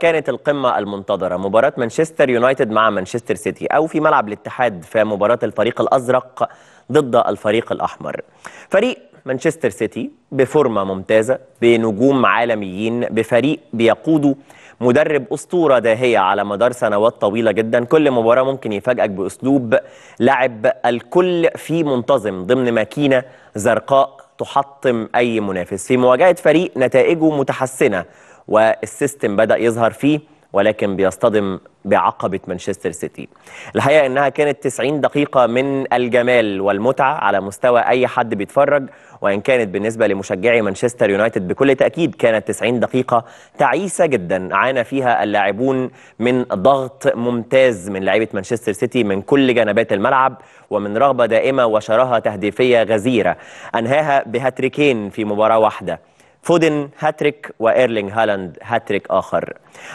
كانت القمة المنتظرة مباراة مانشستر يونايتد مع مانشستر سيتي أو في ملعب الاتحاد في مباراة الفريق الأزرق ضد الفريق الأحمر فريق مانشستر سيتي بفورمة ممتازة بنجوم عالميين بفريق بيقوده مدرب أسطورة داهية على مدار سنوات طويلة جدا كل مباراة ممكن يفاجئك بأسلوب لعب الكل في منتظم ضمن ماكينة زرقاء تحطم أي منافس في مواجهة فريق نتائجه متحسنة والسيستم بدأ يظهر فيه ولكن بيصطدم بعقبة مانشستر سيتي الحقيقة أنها كانت 90 دقيقة من الجمال والمتعة على مستوى أي حد بيتفرج وإن كانت بالنسبة لمشجعي مانشستر يونايتد بكل تأكيد كانت 90 دقيقة تعيسة جدا عانى فيها اللاعبون من ضغط ممتاز من لعيبة مانشستر سيتي من كل جنبات الملعب ومن رغبة دائمة وشراهة تهديفية غزيرة أنهاها بهاتريكين في مباراة واحدة فودن هاتريك وايرلينج هالاند هاتريك اخر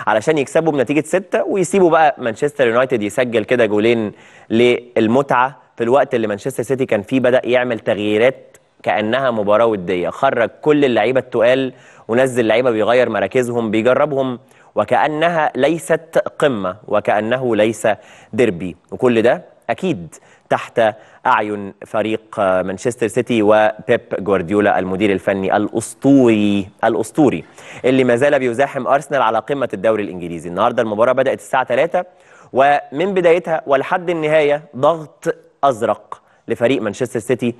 علشان يكسبوا بنتيجه سته ويسيبوا بقى مانشستر يونايتد يسجل كده جولين للمتعه في الوقت اللي مانشستر سيتي كان فيه بدا يعمل تغييرات كانها مباراه وديه خرج كل اللعيبه التقال ونزل لعيبه بيغير مراكزهم بيجربهم وكانها ليست قمه وكانه ليس ديربي وكل ده أكيد تحت أعين فريق مانشستر سيتي وبيب جوارديولا المدير الفني الأسطوري الأسطوري اللي ما زال بيزاحم أرسنال على قمة الدوري الإنجليزي النهاردة المباراة بدأت الساعة 3 ومن بدايتها ولحد النهاية ضغط أزرق لفريق مانشستر سيتي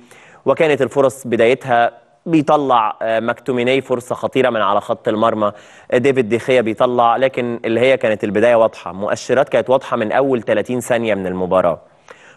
وكانت الفرص بدايتها بيطلع آه، مكتوميني فرصة خطيرة من على خط المرمى ديفيد ديخيا بيطلع لكن اللي هي كانت البداية واضحة مؤشرات كانت واضحة من أول 30 ثانية من المباراة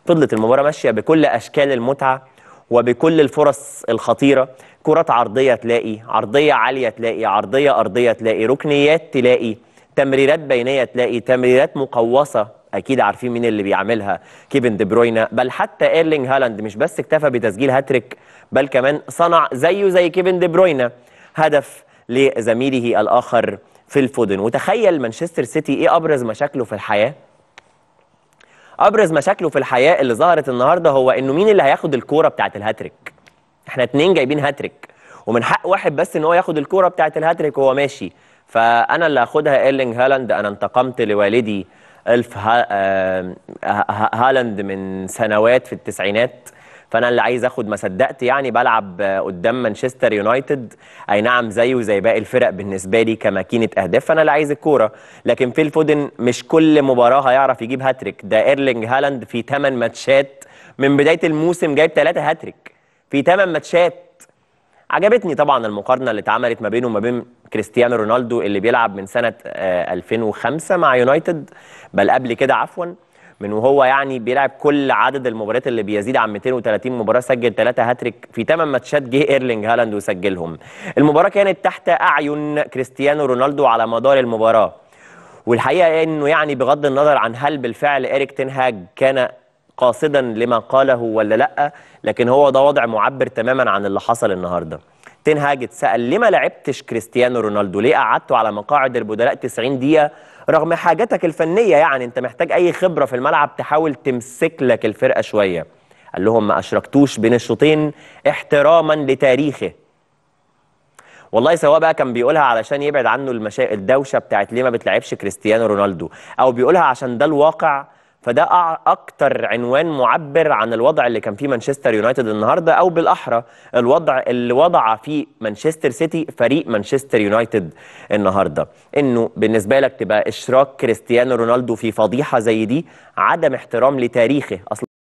فضلت المباراه ماشيه بكل اشكال المتعه وبكل الفرص الخطيره كرات عرضيه تلاقي عرضيه عاليه تلاقي عرضيه ارضيه تلاقي ركنيات تلاقي تمريرات بينيه تلاقي تمريرات مقوصه اكيد عارفين مين اللي بيعملها كيفن دي بروينا بل حتى ايرلينج هالاند مش بس اكتفى بتسجيل هاتريك بل كمان صنع زيه زي كيفن دي بروينا هدف لزميله الاخر في الفودن وتخيل مانشستر سيتي ايه ابرز مشاكله في الحياه ابرز مشاكله في الحياه اللي ظهرت النهارده هو انه مين اللي هياخد الكوره بتاعت الهاتريك احنا اتنين جايبين هاتريك ومن حق واحد بس ان هو ياخد الكوره بتاعت الهاتريك وهو ماشي فانا اللي هاخدها ايرلينج هالاند انا انتقمت لوالدي الف ها... هالاند من سنوات في التسعينات فانا اللي عايز اخد ما صدقت يعني بلعب قدام مانشستر يونايتد اي نعم زيه زي باقي الفرق بالنسبه لي كماكينه اهداف فانا اللي عايز الكوره لكن فيل فودن مش كل مباراه هيعرف يجيب هاتريك ده ايرلينج هالاند في 8 ماتشات من بدايه الموسم جايب 3 هاتريك في 8 ماتشات عجبتني طبعا المقارنه اللي اتعملت ما بينه وما بين كريستيانو رونالدو اللي بيلعب من سنه 2005 آه، مع يونايتد بل قبل كده عفوا من وهو يعني بيلعب كل عدد المباريات اللي بيزيد عن 230 مباراه سجل ثلاثه هاتريك في 8 ماتشات جه ايرلينج هالاند وسجلهم المباراه كانت تحت اعين كريستيانو رونالدو على مدار المباراه والحقيقه انه يعني بغض النظر عن هل بالفعل اريك تنهاج كان قاصدا لما قاله ولا لا لكن هو ده وضع معبر تماما عن اللي حصل النهارده تين هاج اتسال ليه ما لعبتش كريستيانو رونالدو ليه قعدته على مقاعد البدلاء 90 دقيقه رغم حاجتك الفنيه يعني انت محتاج اي خبره في الملعب تحاول تمسك لك الفرقه شويه قال لهم ما اشركتوش بين الشوطين احتراما لتاريخه والله سواء بقى كان بيقولها علشان يبعد عنه المشا... الدوشه بتاعت ليه ما بتلعبش كريستيانو رونالدو او بيقولها عشان ده الواقع فده اكتر عنوان معبر عن الوضع اللي كان فيه مانشستر يونايتد النهارده او بالاحرى الوضع اللي وضع فيه مانشستر سيتي فريق مانشستر يونايتد النهارده انه بالنسبه لك تبقى اشراك كريستيانو رونالدو في فضيحه زي دي عدم احترام لتاريخه اصلا